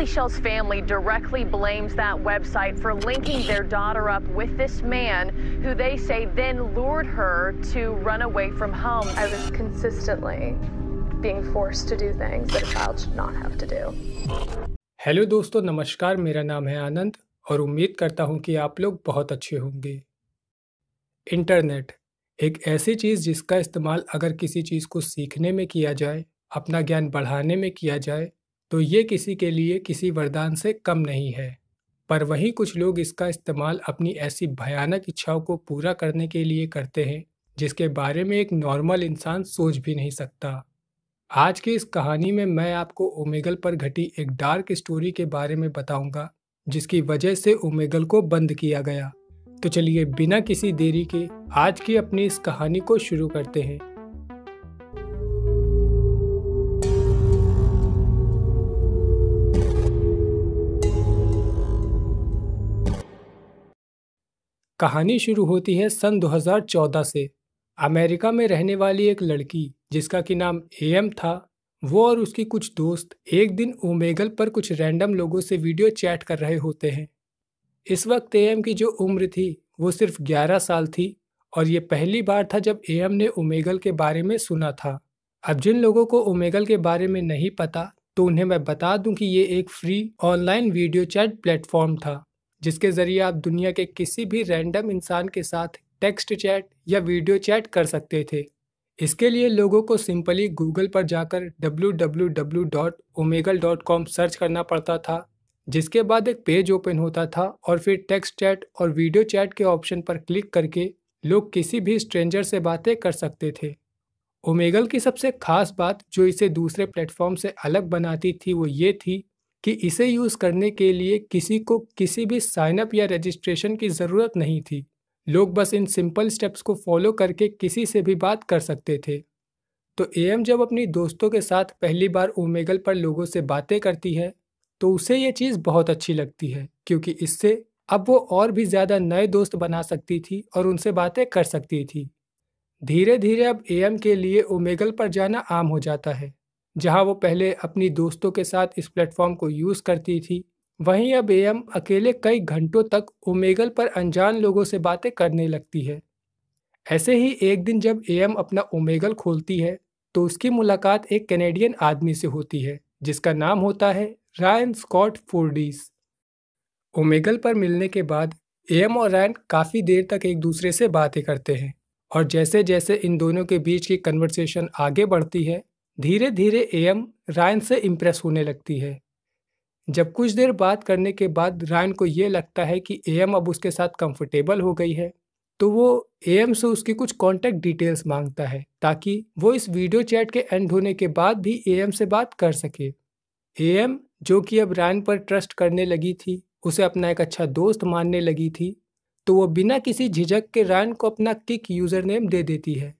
Haley Shell's family directly blames that website for linking their daughter up with this man who they say then lured her to run away from home. I was consistently being forced to do things that a child should not have to do. Hello दोस्तों नमस्कार मेरा नाम है आनंद और उम्मीद करता हूं कि आप लोग बहुत अच्छे होंगे इंटरनेट एक ऐसी चीज़ जिसका इस्तेमाल अगर किसी चीज़ को सीखने में किया जाए अपना ज्ञान बढ़ाने में किया जाए तो ये किसी के लिए किसी वरदान से कम नहीं है पर वहीं कुछ लोग इसका इस्तेमाल अपनी ऐसी भयानक इच्छाओं को पूरा करने के लिए करते हैं जिसके बारे में एक नॉर्मल इंसान सोच भी नहीं सकता आज की इस कहानी में मैं आपको ओमेगल पर घटी एक डार्क स्टोरी के बारे में बताऊंगा जिसकी वजह से ओमेगल को बंद किया गया तो चलिए बिना किसी देरी के आज की अपनी इस कहानी को शुरू करते हैं कहानी शुरू होती है सन 2014 से अमेरिका में रहने वाली एक लड़की जिसका कि नाम एम था वो और उसकी कुछ दोस्त एक दिन ओमेगल पर कुछ रैंडम लोगों से वीडियो चैट कर रहे होते हैं इस वक्त एम की जो उम्र थी वो सिर्फ 11 साल थी और ये पहली बार था जब एम ने ओमेगल के बारे में सुना था अब जिन लोगों को ओमेगल के बारे में नहीं पता तो उन्हें मैं बता दूं कि ये एक free online video chat platform था जिसके ज़रिए आप दुनिया के किसी भी रैंडम इंसान के साथ टेक्स्ट चैट या वीडियो चैट कर सकते थे इसके लिए लोगों को सिंपली गूगल पर जाकर www.omegle.com सर्च करना पड़ता था जिसके बाद एक पेज ओपन होता था और फिर टेक्स्ट चैट और वीडियो चैट के ऑप्शन पर क्लिक करके लोग किसी भी स्ट्रेंजर से बातें कर सकते थे ओमेगल की सबसे खास बात जो इसे दूसरे प्लेटफॉर्म से अलग बनाती थी वो ये थी कि इसे यूज़ करने के लिए किसी को किसी भी साइनअप या रजिस्ट्रेशन की ज़रूरत नहीं थी लोग बस इन सिंपल स्टेप्स को फॉलो करके किसी से भी बात कर सकते थे तो एम जब अपनी दोस्तों के साथ पहली बार ओमेगल पर लोगों से बातें करती है तो उसे ये चीज़ बहुत अच्छी लगती है क्योंकि इससे अब वो और भी ज़्यादा नए दोस्त बना सकती थी और उनसे बातें कर सकती थी धीरे धीरे अब एम के लिए ओमेगल पर जाना आम हो जाता है जहां वो पहले अपनी दोस्तों के साथ इस प्लेटफॉर्म को यूज़ करती थी वहीं अब एम अकेले कई घंटों तक ओमेगल पर अनजान लोगों से बातें करने लगती है ऐसे ही एक दिन जब एम अपना ओमेगल खोलती है तो उसकी मुलाकात एक कैनेडियन आदमी से होती है जिसका नाम होता है रायन स्कॉट फोर्डीस ओमेगल पर मिलने के बाद एम और रैन काफ़ी देर तक एक दूसरे से बातें करते हैं और जैसे जैसे इन दोनों के बीच की कन्वर्सेशन आगे बढ़ती है धीरे धीरे एम रायन से इम्प्रेस होने लगती है जब कुछ देर बात करने के बाद रायन को ये लगता है कि एम अब उसके साथ कंफर्टेबल हो गई है तो वो एम से उसकी कुछ कॉन्टैक्ट डिटेल्स मांगता है ताकि वो इस वीडियो चैट के एंड होने के बाद भी एम से बात कर सके एम जो कि अब रायन पर ट्रस्ट करने लगी थी उसे अपना एक अच्छा दोस्त मानने लगी थी तो वो बिना किसी झिझक के रायन को अपना किक यूज़र नेम दे देती है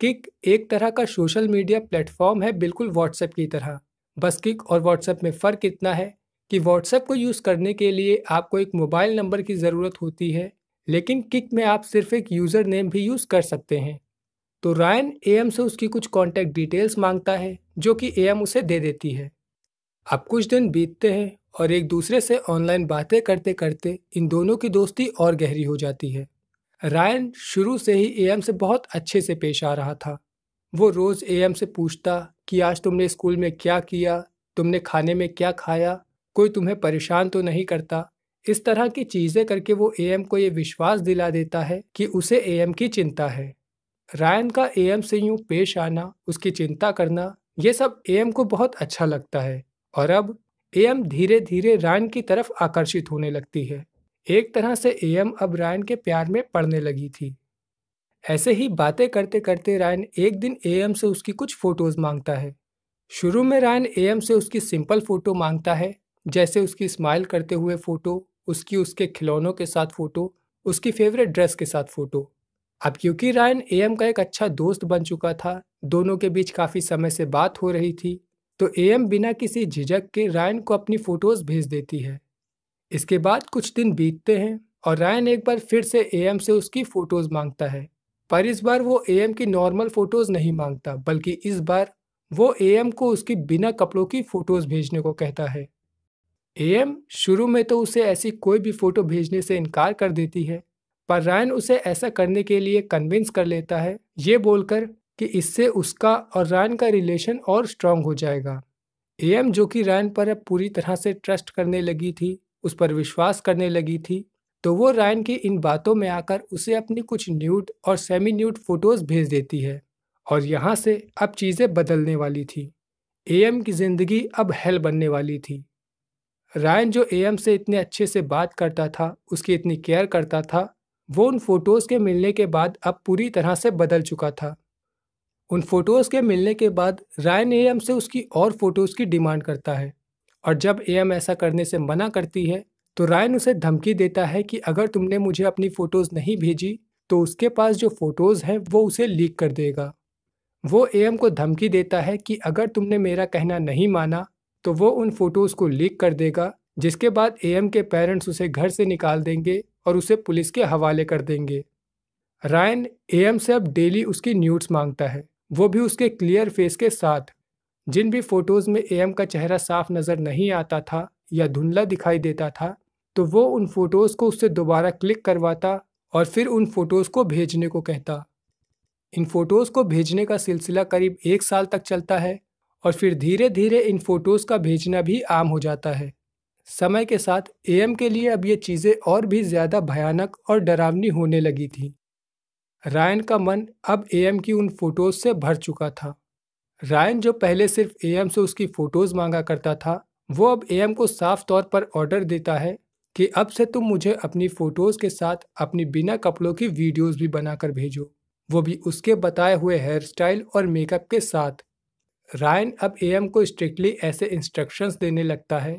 किक एक तरह का सोशल मीडिया प्लेटफॉर्म है बिल्कुल व्हाट्सएप की तरह बस किक और व्हाट्सएप में फ़र्क इतना है कि व्हाट्सएप को यूज़ करने के लिए आपको एक मोबाइल नंबर की ज़रूरत होती है लेकिन किक में आप सिर्फ एक यूज़र नेम भी यूज़ कर सकते हैं तो रायन ए से उसकी कुछ कॉन्टैक्ट डिटेल्स मांगता है जो कि ए उसे दे देती है अब कुछ दिन बीतते हैं और एक दूसरे से ऑनलाइन बातें करते करते इन दोनों की दोस्ती और गहरी हो जाती है रायन शुरू से ही एएम से बहुत अच्छे से पेश आ रहा था वो रोज़ एएम से पूछता कि आज तुमने स्कूल में क्या किया तुमने खाने में क्या खाया कोई तुम्हें परेशान तो नहीं करता इस तरह की चीज़ें करके वो एएम को ये विश्वास दिला देता है कि उसे एएम की चिंता है रायन का एएम से यूं पेश आना उसकी चिंता करना ये सब एएम को बहुत अच्छा लगता है और अब एएम धीरे धीरे रायन की तरफ आकर्षित होने लगती है एक तरह से ए एम अब रायन के प्यार में पड़ने लगी थी ऐसे ही बातें करते करते रायन एक दिन ए एम से उसकी कुछ फ़ोटोज़ मांगता है शुरू में रायन ए एम से उसकी सिंपल फ़ोटो मांगता है जैसे उसकी स्माइल करते हुए फ़ोटो उसकी उसके खिलौनों के साथ फ़ोटो उसकी फेवरेट ड्रेस के साथ फ़ोटो अब क्योंकि रायन ए एम का एक अच्छा दोस्त बन चुका था दोनों के बीच काफ़ी समय से बात हो रही थी तो ए एम बिना किसी झिझक के रायन को अपनी फ़ोटोज़ भेज देती है इसके बाद कुछ दिन बीतते हैं और रायन एक बार फिर से एएम से उसकी फ़ोटोज़ मांगता है पर इस बार वो एएम की नॉर्मल फ़ोटोज़ नहीं मांगता बल्कि इस बार वो एएम को उसकी बिना कपड़ों की फ़ोटोज़ भेजने को कहता है एएम शुरू में तो उसे ऐसी कोई भी फ़ोटो भेजने से इनकार कर देती है पर रायन उसे ऐसा करने के लिए कन्विंस कर लेता है ये बोलकर कि इससे उसका और रायन का रिलेशन और स्ट्रांग हो जाएगा एएम जो कि रायन पर अब पूरी तरह से ट्रस्ट करने लगी थी उस पर विश्वास करने लगी थी तो वो रायन की इन बातों में आकर उसे अपनी कुछ न्यूट और सेमी न्यूट फ़ोटोज़ भेज देती है और यहाँ से अब चीज़ें बदलने वाली थी एम की ज़िंदगी अब हेल बनने वाली थी रायन जो एम से इतने अच्छे से बात करता था उसकी इतनी केयर करता था वो उन फ़ोटोज़ के मिलने के बाद अब पूरी तरह से बदल चुका था उन फ़ोटोज़ के मिलने के बाद रायन एम से उसकी और फ़ोटोज़ की डिमांड करता है और जब एम ऐसा करने से मना करती है तो रायन उसे धमकी देता है कि अगर तुमने मुझे अपनी फ़ोटोज़ नहीं भेजी तो उसके पास जो फ़ोटोज़ हैं वो उसे लीक कर देगा वो एम को धमकी देता है कि अगर तुमने मेरा कहना नहीं माना तो वो उन फ़ोटोज़ को लीक कर देगा जिसके बाद एम के पेरेंट्स उसे घर से निकाल देंगे और उसे पुलिस के हवाले कर देंगे रायन एम से अब डेली उसकी न्यूट्स मांगता है वो भी उसके क्लियर फेस के साथ जिन भी फ़ोटोज़ में एम का चेहरा साफ नज़र नहीं आता था या धुंधला दिखाई देता था तो वो उन फ़ोटोज़ को उससे दोबारा क्लिक करवाता और फिर उन फ़ोटोज़ को भेजने को कहता इन फ़ोटोज़ को भेजने का सिलसिला करीब एक साल तक चलता है और फिर धीरे धीरे इन फ़ोटोज़ का भेजना भी आम हो जाता है समय के साथ एएम के लिए अब ये चीज़ें और भी ज़्यादा भयानक और डरावनी होने लगी थी रायन का मन अब एएम की उन फ़ोटोज़ से भर चुका था रायन जो पहले सिर्फ एएम से उसकी फ़ोटोज़ मांगा करता था वो अब एएम को साफ तौर पर ऑर्डर देता है कि अब से तुम मुझे अपनी फ़ोटोज़ के साथ अपनी बिना कपड़ों की वीडियोज़ भी बनाकर भेजो वो भी उसके बताए हुए हेयर स्टाइल और मेकअप के साथ रायन अब एएम को स्ट्रिक्टली ऐसे इंस्ट्रक्शंस देने लगता है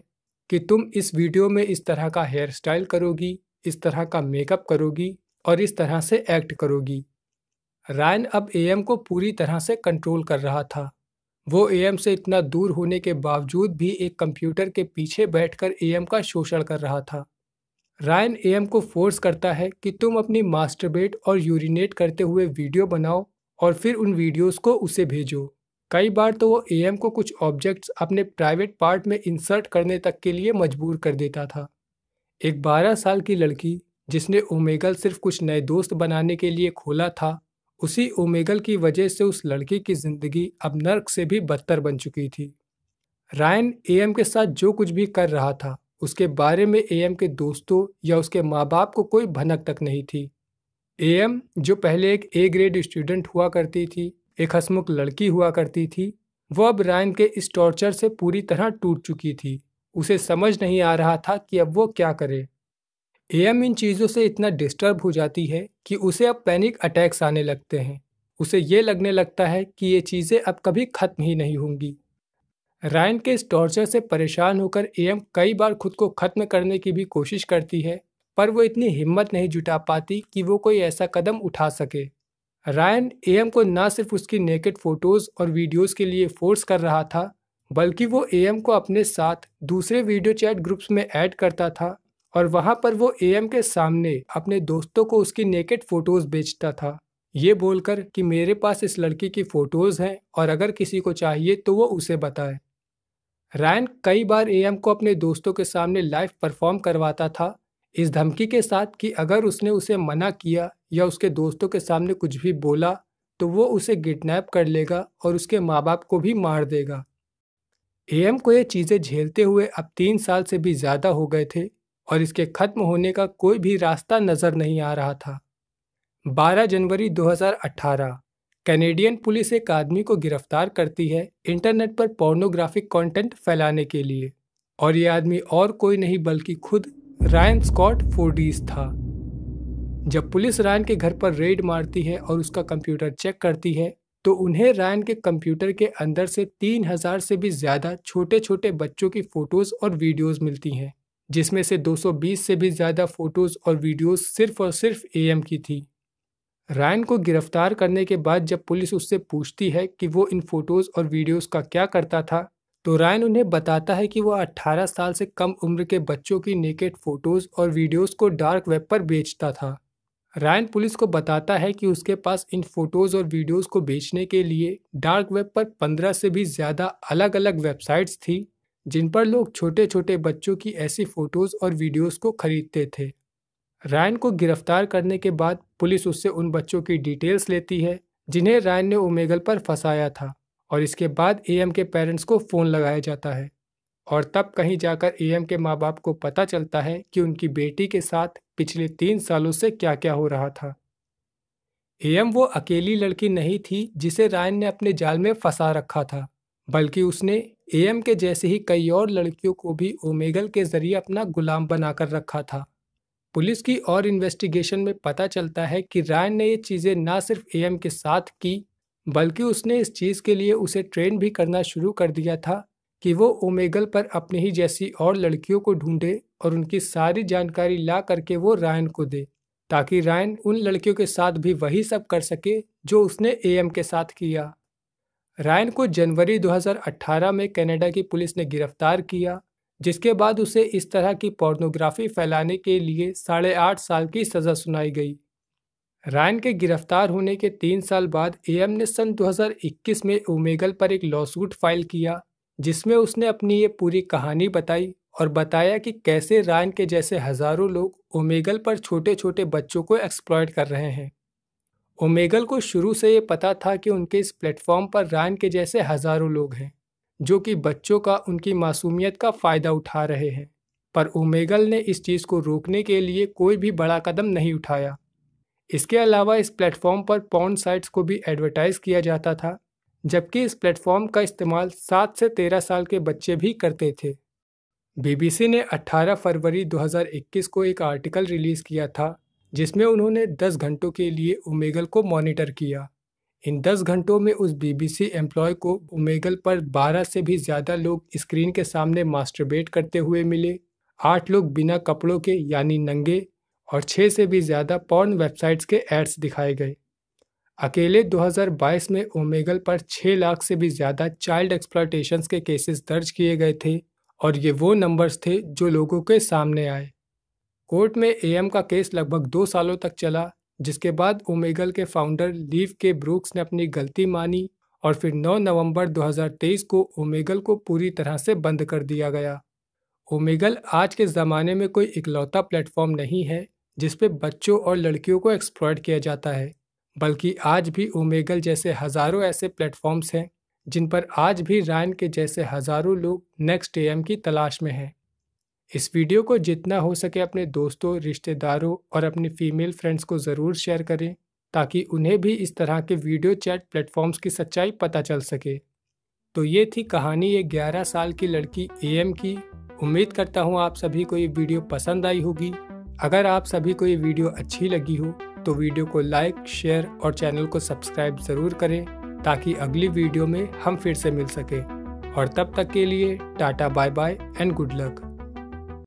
कि तुम इस वीडियो में इस तरह का हेयर स्टाइल करोगी इस तरह का मेकअप करोगी और इस तरह से एक्ट करोगी रायन अब एएम को पूरी तरह से कंट्रोल कर रहा था वो एएम से इतना दूर होने के बावजूद भी एक कंप्यूटर के पीछे बैठकर एएम का शोषण कर रहा था रायन एएम को फोर्स करता है कि तुम अपनी मास्टरबेट और यूरिनेट करते हुए वीडियो बनाओ और फिर उन वीडियोस को उसे भेजो कई बार तो वो एएम को कुछ ऑब्जेक्ट्स अपने प्राइवेट पार्ट में इंसर्ट करने तक के लिए मजबूर कर देता था एक बारह साल की लड़की जिसने ओमेगल सिर्फ कुछ नए दोस्त बनाने के लिए खोला था उसी ओमेगल की वजह से उस लड़की की ज़िंदगी अब नर्क से भी बदतर बन चुकी थी रायन एएम के साथ जो कुछ भी कर रहा था उसके बारे में एएम के दोस्तों या उसके माँ बाप को कोई भनक तक नहीं थी एएम जो पहले एक ए ग्रेड स्टूडेंट हुआ करती थी एक हसमुख लड़की हुआ करती थी वह अब रायन के इस टॉर्चर से पूरी तरह टूट चुकी थी उसे समझ नहीं आ रहा था कि अब वो क्या करे ए एम इन चीज़ों से इतना डिस्टर्ब हो जाती है कि उसे अब पैनिक अटैक्स आने लगते हैं उसे ये लगने लगता है कि ये चीज़ें अब कभी ख़त्म ही नहीं होंगी रायन के इस टॉर्चर से परेशान होकर एम कई बार खुद को ख़त्म करने की भी कोशिश करती है पर वो इतनी हिम्मत नहीं जुटा पाती कि वो कोई ऐसा कदम उठा सके रायन एम को ना सिर्फ उसकी नेकेड फ़ोटोज़ और वीडियोज़ के लिए फोर्स कर रहा था बल्कि वो एम को अपने साथ दूसरे वीडियो चैट ग्रुप्स में ऐड करता था और वहाँ पर वो एएम के सामने अपने दोस्तों को उसकी नेकेट फोटोज बेचता था ये बोलकर कि मेरे पास इस लड़की की फ़ोटोज़ हैं और अगर किसी को चाहिए तो वो उसे बताए रैन कई बार एएम को अपने दोस्तों के सामने लाइव परफॉर्म करवाता था इस धमकी के साथ कि अगर उसने उसे मना किया या उसके दोस्तों के सामने कुछ भी बोला तो वो उसे किडनैप कर लेगा और उसके माँ बाप को भी मार देगा एएम को ये चीज़ें झेलते हुए अब तीन साल से भी ज़्यादा हो गए थे और इसके खत्म होने का कोई भी रास्ता नज़र नहीं आ रहा था 12 जनवरी 2018 कैनेडियन पुलिस एक आदमी को गिरफ्तार करती है इंटरनेट पर पोर्नोग्राफिक कंटेंट फैलाने के लिए और ये आदमी और कोई नहीं बल्कि खुद रायन स्कॉट फोर्डीज था जब पुलिस रायन के घर पर रेड मारती है और उसका कंप्यूटर चेक करती है तो उन्हें रायन के कंप्यूटर के अंदर से तीन हजार से भी ज़्यादा छोटे छोटे बच्चों की फ़ोटोज़ और वीडियोज़ मिलती हैं जिसमें से 220 से भी ज़्यादा फ़ोटोज़ और वीडियोस सिर्फ और सिर्फ एएम की थी रायन को गिरफ्तार करने के बाद जब पुलिस उससे पूछती है कि वो इन फ़ोटोज़ और वीडियोस का क्या करता था तो रायन उन्हें बताता है कि वह 18 साल से कम उम्र के बच्चों की नेकेट फ़ोटोज़ और वीडियोज़ को डार्क वेब पर बेचता था रायन पुलिस को बताता है कि उसके पास इन फ़ोटोज़ और वीडियोज़ को बेचने के लिए डार्क वेब पर पंद्रह से भी ज़्यादा अलग अलग वेबसाइट्स थी जिन पर लोग छोटे छोटे बच्चों की ऐसी फ़ोटोज़ और वीडियोस को खरीदते थे रायन को गिरफ्तार करने के बाद पुलिस उससे उन बच्चों की डिटेल्स लेती है जिन्हें रायन ने ओमेगल पर फंसाया था और इसके बाद एएम के पेरेंट्स को फ़ोन लगाया जाता है और तब कहीं जाकर एएम के माँ बाप को पता चलता है कि उनकी बेटी के साथ पिछले तीन सालों से क्या क्या हो रहा था एएम वो अकेली लड़की नहीं थी जिसे रायन ने अपने जाल में फंसा रखा था बल्कि उसने एम के जैसे ही कई और लड़कियों को भी ओमेगल के जरिए अपना गुलाम बनाकर रखा था पुलिस की और इन्वेस्टिगेशन में पता चलता है कि रायन ने ये चीज़ें ना सिर्फ एम के साथ की बल्कि उसने इस चीज़ के लिए उसे ट्रेन भी करना शुरू कर दिया था कि वो ओमेगल पर अपनी ही जैसी और लड़कियों को ढूंढे और उनकी सारी जानकारी ला करके वो रायन को दे ताकि रायन उन लड़कियों के साथ भी वही सब कर सके जो उसने एएम के साथ किया रायन को जनवरी 2018 में कनाडा की पुलिस ने गिरफ्तार किया जिसके बाद उसे इस तरह की पोर्नोग्राफी फैलाने के लिए साढ़े आठ साल की सज़ा सुनाई गई रायन के गिरफ्तार होने के तीन साल बाद एएम ने सन 2021 में ओमेगल पर एक लॉसूट फाइल किया जिसमें उसने अपनी ये पूरी कहानी बताई और बताया कि कैसे रायन के जैसे हज़ारों लोग ओमेगल पर छोटे छोटे बच्चों को एक्सप्लॉयट कर रहे हैं ओमेगल को शुरू से ये पता था कि उनके इस प्लेटफॉर्म पर रान के जैसे हज़ारों लोग हैं जो कि बच्चों का उनकी मासूमियत का फ़ायदा उठा रहे हैं पर ओमेगल ने इस चीज़ को रोकने के लिए कोई भी बड़ा कदम नहीं उठाया इसके अलावा इस प्लेटफॉर्म पर पॉन साइट्स को भी एडवर्टाइज़ किया जाता था जबकि इस प्लेटफॉर्म का इस्तेमाल सात से तेरह साल के बच्चे भी करते थे बीबीसी ने 18 फरवरी 2021 को एक आर्टिकल रिलीज़ किया था जिसमें उन्होंने 10 घंटों के लिए ओमेगल को मॉनिटर किया इन 10 घंटों में उस बीबीसी एम्प्लॉय को ओमेगल पर 12 से भी ज़्यादा लोग स्क्रीन के सामने मास्टरबेट करते हुए मिले आठ लोग बिना कपड़ों के यानी नंगे और छः से भी ज़्यादा पॉर्न वेबसाइट्स के एड्स दिखाए गए अकेले 2022 में ओमेगल पर 6 लाख से भी ज़्यादा चाइल्ड एक्सप्लाटेशन के केसेस दर्ज किए गए थे और ये वो नंबर्स थे जो लोगों के सामने आए कोर्ट में एएम का केस लगभग दो सालों तक चला जिसके बाद ओमेगल के फाउंडर लीव के ब्रूक्स ने अपनी गलती मानी और फिर 9 नवंबर 2023 को ओमेगल को पूरी तरह से बंद कर दिया गया ओमेगल आज के ज़माने में कोई इकलौता प्लेटफॉर्म नहीं है जिसपे बच्चों और लड़कियों को एक्सप्लॉयड किया जाता है बल्कि आज भी ओमेगल जैसे हज़ारों ऐसे प्लेटफॉर्म्स हैं जिन पर आज भी रायन के जैसे हज़ारों लोग नेक्स्ट एम की तलाश में हैं इस वीडियो को जितना हो सके अपने दोस्तों रिश्तेदारों और अपने फीमेल फ्रेंड्स को ज़रूर शेयर करें ताकि उन्हें भी इस तरह के वीडियो चैट प्लेटफॉर्म्स की सच्चाई पता चल सके तो ये थी कहानी एक ग्यारह साल की लड़की ए एम की उम्मीद करता हूँ आप सभी को ये वीडियो पसंद आई होगी अगर आप सभी को ये वीडियो अच्छी लगी हो तो वीडियो को लाइक शेयर और चैनल को सब्सक्राइब ज़रूर करें ताकि अगली वीडियो में हम फिर से मिल सकें और तब तक के लिए tata bye bye and good luck